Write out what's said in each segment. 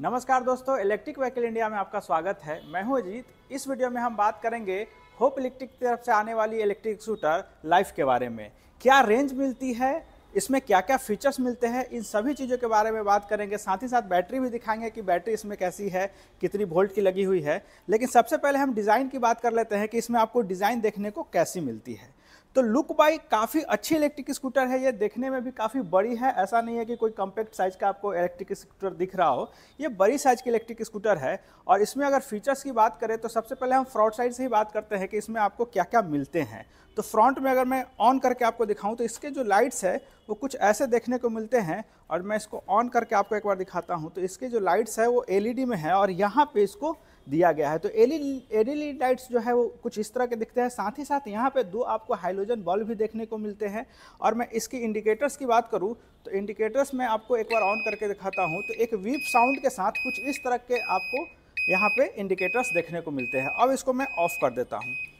नमस्कार दोस्तों electric vehicle India में आपका स्वागत है मैं हूं अजीत इस वीडियो में हम बात करेंगे होप इलेक्ट्रिक की तरफ से आने वाली इलेक्ट्रिक स्कूटर लाइफ के बारे में क्या रेंज मिलती है इसमें क्या क्या फीचर्स मिलते हैं इन सभी चीज़ों के बारे में बात करेंगे साथ ही साथ बैटरी भी दिखाएंगे कि बैटरी इसमें कैसी है कितनी वोल्ट की लगी हुई है लेकिन सबसे पहले हम डिज़ाइन की बात कर लेते हैं कि इसमें आपको डिज़ाइन देखने को कैसी मिलती है तो लुक बाई काफ़ी अच्छी इलेक्ट्रिक स्कूटर है ये देखने में भी काफ़ी बड़ी है ऐसा नहीं है कि कोई कम्पैक्ट साइज का आपको इलेक्ट्रिक स्कूटर दिख रहा हो ये बड़ी साइज की इलेक्ट्रिक स्कूटर है और इसमें अगर फीचर्स की बात करें तो सबसे पहले हम फ्रंट साइड से ही बात करते हैं कि इसमें आपको क्या क्या मिलते हैं तो फ्रंट में अगर मैं ऑन करके आपको दिखाऊँ तो इसके जो लाइट्स है वो कुछ ऐसे देखने को मिलते हैं और मैं इसको ऑन करके आपको एक बार दिखाता हूँ तो इसके जो लाइट्स है वो एलईडी में है और यहाँ पे इसको दिया गया है तो एलईडी लाइट्स जो है वो कुछ इस तरह के दिखते हैं साथ ही साथ यहाँ पे दो आपको हाइड्रोजन बल्ब भी देखने को मिलते हैं और मैं इसकी इंडिकेटर्स की बात करूँ तो इंडिकेटर्स मैं आपको एक बार ऑन करके दिखाता हूँ तो एक वीप साउंड के साथ कुछ इस तरह के आपको यहाँ पर इंडिकेटर्स देखने को मिलते हैं अब इसको मैं ऑफ कर देता हूँ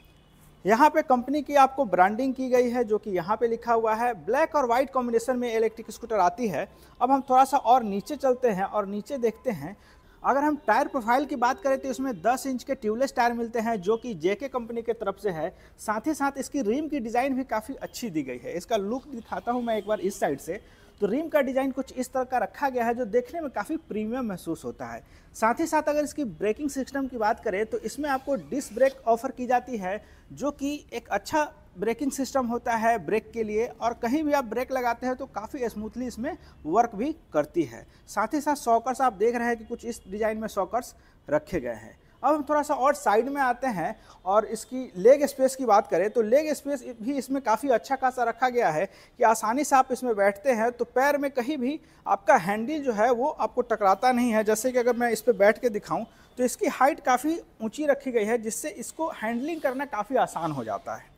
यहाँ पे कंपनी की आपको ब्रांडिंग की गई है जो कि यहाँ पे लिखा हुआ है ब्लैक और वाइट कॉम्बिनेशन में इलेक्ट्रिक स्कूटर आती है अब हम थोड़ा सा और नीचे चलते हैं और नीचे देखते हैं अगर हम टायर प्रोफाइल की बात करें तो इसमें 10 इंच के ट्यूबलेस टायर मिलते हैं जो कि जेके कंपनी के तरफ से है साथ ही साथ इसकी रिम की डिज़ाइन भी काफ़ी अच्छी दी गई है इसका लुक दिखाता हूँ मैं एक बार इस साइड से तो रिम का डिज़ाइन कुछ इस तरह का रखा गया है जो देखने में काफ़ी प्रीमियम महसूस होता है साथ ही साथ अगर इसकी ब्रेकिंग सिस्टम की बात करें तो इसमें आपको डिस्क ब्रेक ऑफर की जाती है जो कि एक अच्छा ब्रेकिंग सिस्टम होता है ब्रेक के लिए और कहीं भी आप ब्रेक लगाते हैं तो काफ़ी स्मूथली इसमें वर्क भी करती है साथ ही साथ सॉकर्स आप देख रहे हैं कि कुछ इस डिज़ाइन में सॉकर्स रखे गए हैं अब हम थोड़ा सा और साइड में आते हैं और इसकी लेग स्पेस की बात करें तो लेग स्पेस भी इसमें काफ़ी अच्छा खासा रखा गया है कि आसानी से आप इसमें बैठते हैं तो पैर में कहीं भी आपका हैंडल जो है वो आपको टकराता नहीं है जैसे कि अगर मैं इस पर बैठ के दिखाऊँ तो इसकी हाइट काफ़ी ऊँची रखी गई है जिससे इसको हैंडलिंग करना काफ़ी आसान हो जाता है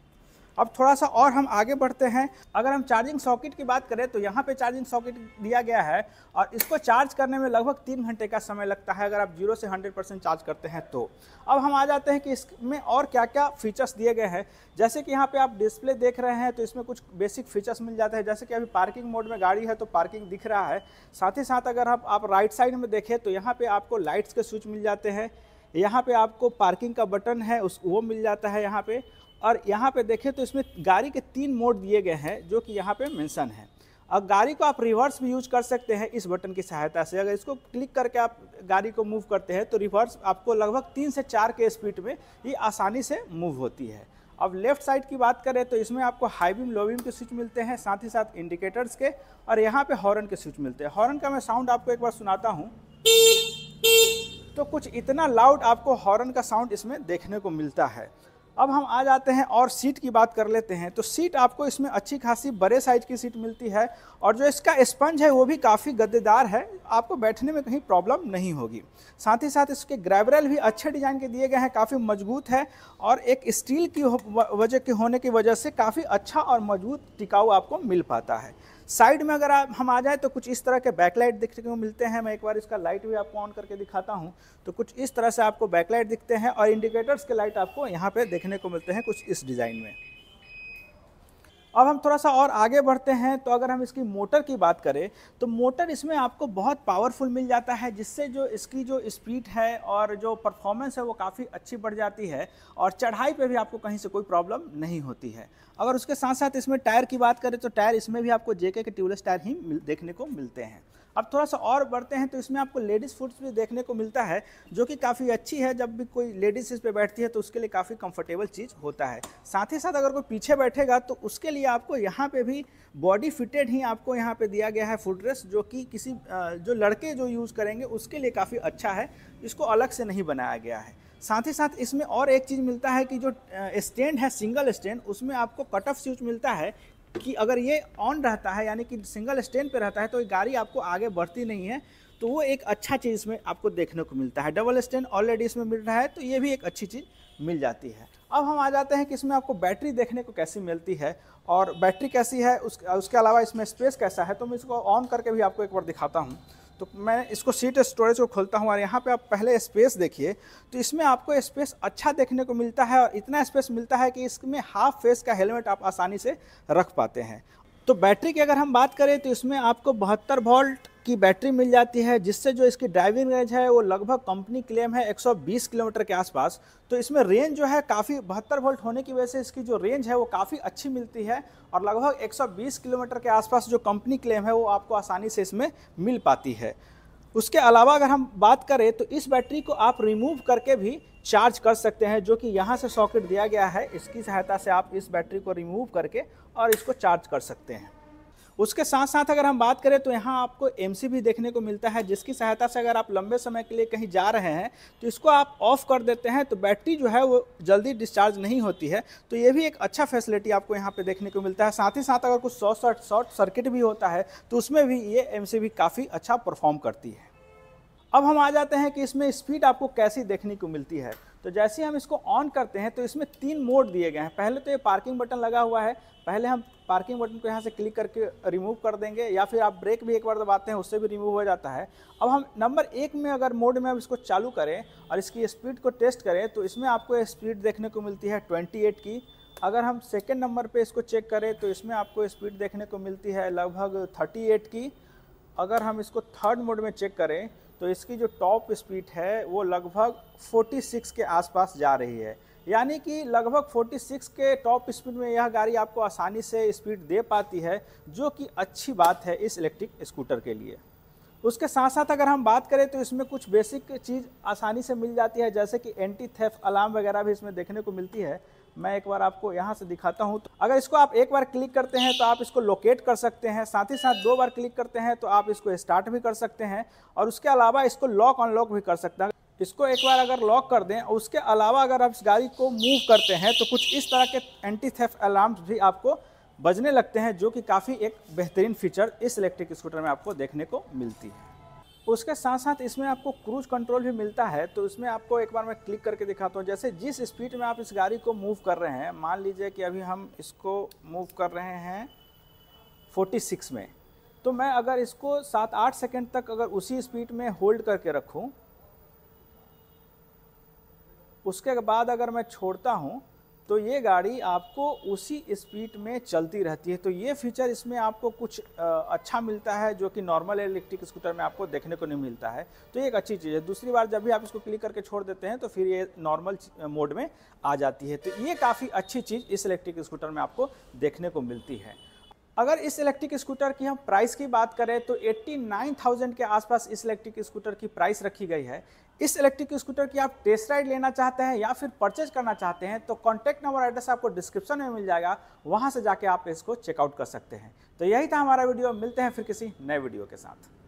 अब थोड़ा सा और हम आगे बढ़ते हैं अगर हम चार्जिंग सॉकेट की बात करें तो यहाँ पे चार्जिंग सॉकेट दिया गया है और इसको चार्ज करने में लगभग तीन घंटे का समय लगता है अगर आप जीरो से हंड्रेड परसेंट चार्ज करते हैं तो अब हम आ जाते हैं कि इसमें और क्या क्या फीचर्स दिए गए हैं जैसे कि यहाँ पर आप डिस्प्ले देख रहे हैं तो इसमें कुछ बेसिक फीचर्स मिल जाते हैं जैसे कि अभी पार्किंग मोड में गाड़ी है तो पार्किंग दिख रहा है साथ ही साथ अगर आप, राइट साइड में देखें तो यहाँ पर आपको लाइट्स के स्विच मिल जाते हैं यहाँ पे आपको पार्किंग का बटन है उस वो मिल जाता है यहाँ पे और यहाँ पे देखें तो इसमें गाड़ी के तीन मोड दिए गए हैं जो कि यहाँ पे मेंशन है और गाड़ी को आप रिवर्स भी यूज कर सकते हैं इस बटन की सहायता से अगर इसको क्लिक करके आप गाड़ी को मूव करते हैं तो रिवर्स आपको लगभग तीन से चार के स्पीड में ये आसानी से मूव होती है अब लेफ्ट साइड की बात करें तो इसमें आपको हाई बीम लो बीम के स्विच मिलते हैं साथ ही साथ इंडिकेटर्स के और यहाँ पे हॉर्न के स्विच मिलते हैं हॉर्न का मैं साउंड आपको एक बार सुनाता हूँ तो कुछ इतना लाउड आपको हॉर्न का साउंड इसमें देखने को मिलता है अब हम आ जाते हैं और सीट की बात कर लेते हैं तो सीट आपको इसमें अच्छी खासी बड़े साइज की सीट मिलती है और जो इसका स्पंज है वो भी काफ़ी गद्देदार है आपको बैठने में कहीं प्रॉब्लम नहीं होगी साथ ही साथ इसके ग्रेवरल भी अच्छे डिज़ाइन के दिए गए हैं काफ़ी मजबूत है और एक स्टील की वजह के होने की वजह से काफ़ी अच्छा और मजबूत टिकाऊ आपको मिल पाता है साइड में अगर आप हम आ जाए तो कुछ इस तरह के बैकलाइट देखने को मिलते हैं मैं एक बार इसका लाइट भी आपको ऑन करके दिखाता हूँ तो कुछ इस तरह से आपको बैकलाइट दिखते हैं और इंडिकेटर्स के लाइट आपको यहाँ पे देखने को मिलते हैं कुछ इस डिज़ाइन में अब हम थोड़ा सा और आगे बढ़ते हैं तो अगर हम इसकी मोटर की बात करें तो मोटर इसमें आपको बहुत पावरफुल मिल जाता है जिससे जो इसकी जो स्पीड है और जो परफॉर्मेंस है वो काफ़ी अच्छी बढ़ जाती है और चढ़ाई पे भी आपको कहीं से कोई प्रॉब्लम नहीं होती है अगर उसके साथ साथ इसमें टायर की बात करें तो टायर इसमें भी आपको जेके के ट्यूबलेस टायर ही देखने को मिलते हैं अब थोड़ा सा और बढ़ते हैं तो इसमें आपको लेडीज़ फूड्स भी देखने को मिलता है जो कि काफ़ी अच्छी है जब भी कोई लेडीज़ इस पर बैठती है तो उसके लिए काफ़ी कंफर्टेबल चीज़ होता है साथ ही साथ अगर कोई पीछे बैठेगा तो उसके लिए आपको यहाँ पे भी बॉडी फिटेड ही आपको यहाँ पे दिया गया है फूड ड्रेस जो कि किसी जो लड़के जो यूज़ करेंगे उसके लिए काफ़ी अच्छा है इसको अलग से नहीं बनाया गया है साथ ही साथ इसमें और एक चीज़ मिलता है कि जो स्टैंड है सिंगल स्टैंड उसमें आपको कट ऑफ स्विच मिलता है कि अगर ये ऑन रहता है यानी कि सिंगल स्टैंड पे रहता है तो ये गाड़ी आपको आगे बढ़ती नहीं है तो वो एक अच्छा चीज़ इसमें आपको देखने को मिलता है डबल स्टैंड ऑलरेडी इसमें मिल रहा है तो ये भी एक अच्छी चीज़ मिल जाती है अब हम आ जाते हैं कि इसमें आपको बैटरी देखने को कैसी मिलती है और बैटरी कैसी है उस, उसके अलावा इसमें स्पेस कैसा है तो मैं इसको ऑन करके भी आपको एक बार दिखाता हूँ तो मैं इसको सीट स्टोरेज को खोलता हूँ और यहाँ पे आप पहले स्पेस देखिए तो इसमें आपको स्पेस अच्छा देखने को मिलता है और इतना स्पेस मिलता है कि इसमें हाफ फेस का हेलमेट आप आसानी से रख पाते हैं तो बैटरी की अगर हम बात करें तो इसमें आपको बहत्तर वोल्ट की बैटरी मिल जाती है जिससे जो इसकी ड्राइविंग रेंज है वो लगभग कंपनी क्लेम है 120 किलोमीटर के आसपास तो इसमें रेंज जो है काफ़ी बहत्तर वोल्ट होने की वजह से इसकी जो रेंज है वो काफ़ी अच्छी मिलती है और लगभग 120 किलोमीटर के आसपास जो कंपनी क्लेम है वो आपको आसानी से इसमें मिल पाती है उसके अलावा अगर हम बात करें तो इस बैटरी को आप रिमूव करके भी चार्ज कर सकते हैं जो कि यहाँ से सॉकेट दिया गया है इसकी सहायता से आप इस बैटरी को रिमूव करके और इसको चार्ज कर सकते हैं उसके साथ साथ अगर हम बात करें तो यहाँ आपको एम भी देखने को मिलता है जिसकी सहायता से अगर आप लंबे समय के लिए कहीं जा रहे हैं तो इसको आप ऑफ कर देते हैं तो बैटरी जो है वो जल्दी डिस्चार्ज नहीं होती है तो ये भी एक अच्छा फैसिलिटी आपको यहाँ पे देखने को मिलता है साथ ही साथ अगर कुछ शॉर्ट शॉर्ट सर्किट भी होता है तो उसमें भी ये एम काफ़ी अच्छा परफॉर्म करती है अब हम आ जाते हैं कि इसमें स्पीड आपको कैसी देखने को मिलती है तो जैसे हम इसको ऑन करते हैं तो इसमें तीन मोड दिए गए हैं पहले तो ये पार्किंग बटन लगा हुआ है पहले हम पार्किंग बटन को यहाँ से क्लिक करके रिमूव कर देंगे या फिर आप ब्रेक भी एक बार दबाते हैं उससे भी रिमूव हो जाता है अब हम नंबर एक में अगर मोड में हम इसको चालू करें और इसकी स्पीड को टेस्ट करें तो इसमें आपको स्पीड देखने को मिलती है ट्वेंटी की अगर हम सेकेंड नंबर पर इसको चेक करें तो इसमें आपको स्पीड देखने को मिलती है लगभग थर्टी की अगर हम इसको थर्ड मोड में चेक करें तो इसकी जो टॉप स्पीड है वो लगभग 46 के आसपास जा रही है यानी कि लगभग 46 के टॉप स्पीड में यह गाड़ी आपको आसानी से स्पीड दे पाती है जो कि अच्छी बात है इस इलेक्ट्रिक स्कूटर के लिए उसके साथ साथ अगर हम बात करें तो इसमें कुछ बेसिक चीज़ आसानी से मिल जाती है जैसे कि एंटी थेफ अलार्म वगैरह भी इसमें देखने को मिलती है मैं एक बार आपको यहाँ से दिखाता हूँ तो अगर इसको आप एक बार क्लिक करते हैं तो आप इसको लोकेट कर सकते हैं साथ ही साथ दो बार क्लिक करते हैं तो आप इसको स्टार्ट भी कर सकते हैं और उसके अलावा इसको लॉक अनलॉक भी कर सकते हैं इसको एक बार अगर लॉक कर दें और उसके अलावा अगर आप इस गाड़ी को मूव करते हैं तो कुछ इस तरह के एंटी थेफ अलार्म भी आपको बजने लगते हैं जो कि काफ़ी एक बेहतरीन फीचर इस इलेक्ट्रिक स्कूटर में आपको देखने को मिलती है उसके साथ साथ इसमें आपको क्रूज कंट्रोल भी मिलता है तो इसमें आपको एक बार मैं क्लिक करके दिखाता हूँ जैसे जिस स्पीड में आप इस गाड़ी को मूव कर रहे हैं मान लीजिए कि अभी हम इसको मूव कर रहे हैं 46 में तो मैं अगर इसको सात आठ सेकेंड तक अगर उसी स्पीड में होल्ड करके रखूँ उसके बाद अगर मैं छोड़ता हूँ तो ये गाड़ी आपको उसी स्पीड में चलती रहती है तो ये फीचर इसमें आपको कुछ अच्छा मिलता है जो कि नॉर्मल इलेक्ट्रिक स्कूटर में आपको देखने को नहीं मिलता है तो ये एक अच्छी चीज़ है दूसरी बार जब भी आप इसको क्लिक करके छोड़ देते हैं तो फिर ये नॉर्मल मोड में आ जाती है तो ये काफ़ी अच्छी चीज़ इस इलेक्ट्रिक स्कूटर में आपको देखने को मिलती है अगर इस इलेक्ट्रिक स्कूटर की हम प्राइस की बात करें तो 89,000 के आसपास इस इलेक्ट्रिक स्कूटर की प्राइस रखी गई है इस इलेक्ट्रिक स्कूटर की आप टेस्ट राइड लेना चाहते हैं या फिर परचेज करना चाहते हैं तो कॉन्टैक्ट नंबर एड्रेस आपको डिस्क्रिप्शन में मिल जाएगा वहाँ से जाके आप इसको चेकआउट कर सकते हैं तो यही था हमारा वीडियो मिलते हैं फिर किसी नए वीडियो के साथ